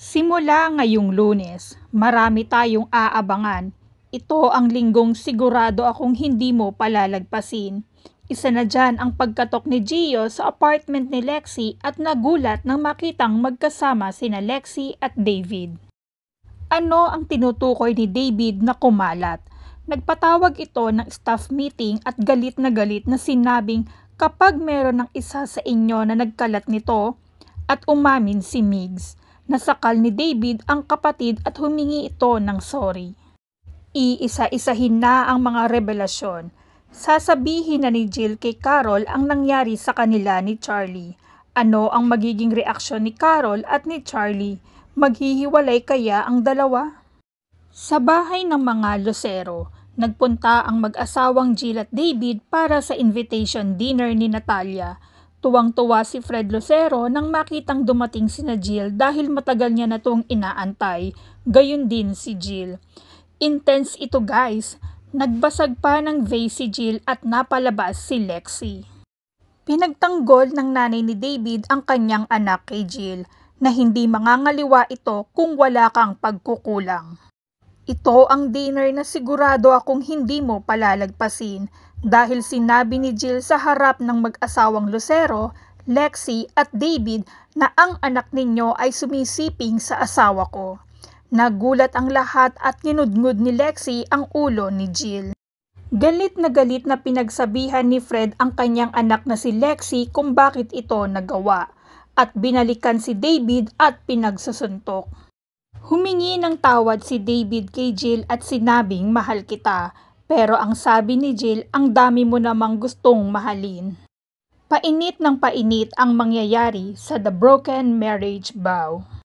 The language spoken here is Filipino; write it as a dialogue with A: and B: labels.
A: Simula ngayong lunes, marami tayong aabangan. Ito ang linggong sigurado akong hindi mo palalagpasin. Isa na dyan ang pagkatok ni Gio sa apartment ni Lexi at nagulat nang makitang magkasama sina Lexi at David. Ano ang tinutukoy ni David na kumalat? Nagpatawag ito ng staff meeting at galit na galit na sinabing kapag meron ng isa sa inyo na nagkalat nito at umamin si Migs Nasakal ni David ang kapatid at humingi ito ng sorry. Iisa-isahin na ang mga revelasyon. Sasabihin na ni Jill kay Carol ang nangyari sa kanila ni Charlie. Ano ang magiging reaksyon ni Carol at ni Charlie? Maghihiwalay kaya ang dalawa? Sa bahay ng mga Lucero, nagpunta ang mag-asawang Jill at David para sa invitation dinner ni Natalia Tuwang-tuwa si Fred Lucero nang makitang dumating si na Jill dahil matagal niya na itong inaantay. Gayun din si Jill. Intense ito guys. Nagbasag pa ng vase si Jill at napalabas si Lexi. Pinagtanggol ng nanay ni David ang kanyang anak kay Jill na hindi mangangaliwa ito kung wala kang pagkukulang. Ito ang dinner na sigurado akong hindi mo palalagpasin dahil sinabi ni Jill sa harap ng mag-asawang Lucero, Lexi at David na ang anak ninyo ay sumisiping sa asawa ko. Nagulat ang lahat at nginudngud ni Lexi ang ulo ni Jill. Galit na galit na pinagsabihan ni Fred ang kanyang anak na si Lexi kung bakit ito nagawa at binalikan si David at pinagsusuntok. Humingi ng tawad si David kay Jill at sinabing mahal kita pero ang sabi ni Jill ang dami mo namang gustong mahalin. Painit ng painit ang mangyayari sa The Broken Marriage Vow.